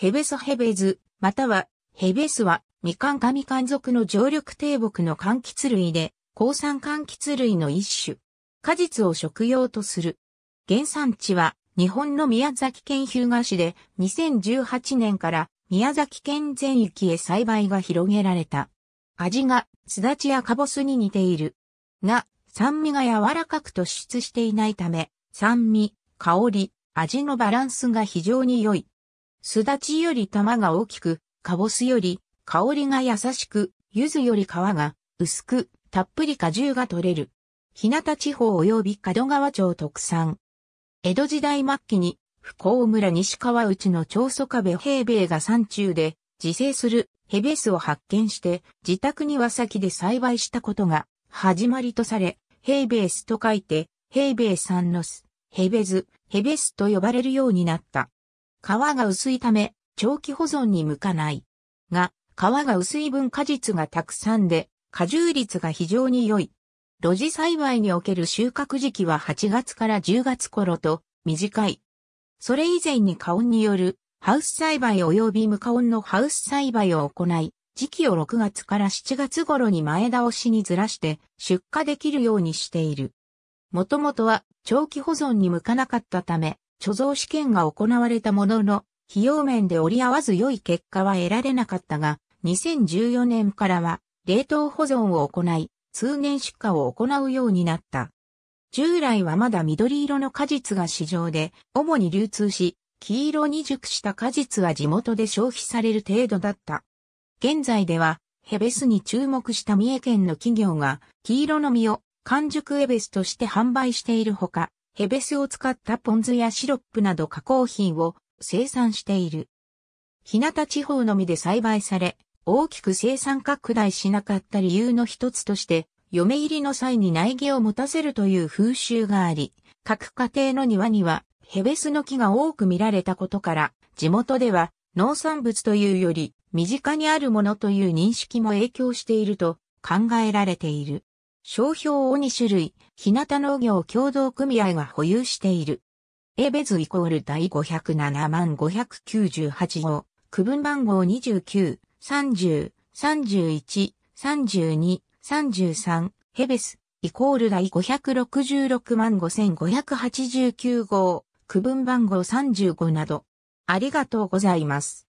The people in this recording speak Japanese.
ヘベソヘベズ、または、ヘベスは、みかんかみかん属の常緑低木の柑橘類で、高酸柑橘類の一種。果実を食用とする。原産地は、日本の宮崎県日向市で、2018年から宮崎県全域へ栽培が広げられた。味が、すだちやかぼすに似ている。が、酸味が柔らかく突出していないため、酸味、香り、味のバランスが非常に良い。すだちより玉が大きく、かぼすより香りが優しく、ゆずより皮が薄く、たっぷり果汁が取れる。日向地方及び門川町特産。江戸時代末期に、福岡村西川内の長祖壁平米が山中で自生するヘベスを発見して、自宅には先で栽培したことが始まりとされ、ヘイベースと書いて、ヘイベーさんのス、ヘベズ、ヘベスと呼ばれるようになった。皮が薄いため、長期保存に向かない。が、皮が薄い分果実がたくさんで、果汁率が非常に良い。露地栽培における収穫時期は8月から10月頃と短い。それ以前に花温によるハウス栽培及び無花温のハウス栽培を行い、時期を6月から7月頃に前倒しにずらして出荷できるようにしている。もともとは長期保存に向かなかったため、貯蔵試験が行われたものの、費用面で折り合わず良い結果は得られなかったが、2014年からは冷凍保存を行い、通年出荷を行うようになった。従来はまだ緑色の果実が市場で主に流通し、黄色に熟した果実は地元で消費される程度だった。現在では、ヘベスに注目した三重県の企業が、黄色の実を完熟エベスとして販売しているほか、ヘベスを使ったポン酢やシロップなど加工品を生産している。日向地方のみで栽培され、大きく生産拡大しなかった理由の一つとして、嫁入りの際に苗木を持たせるという風習があり、各家庭の庭にはヘベスの木が多く見られたことから、地元では農産物というより身近にあるものという認識も影響していると考えられている。商標を2種類、日向農業協同組合が保有している。エベズイコール第507万598号、区分番号29、30、31、32、33、ヘベス、イコール第566万5589号、区分番号35など。ありがとうございます。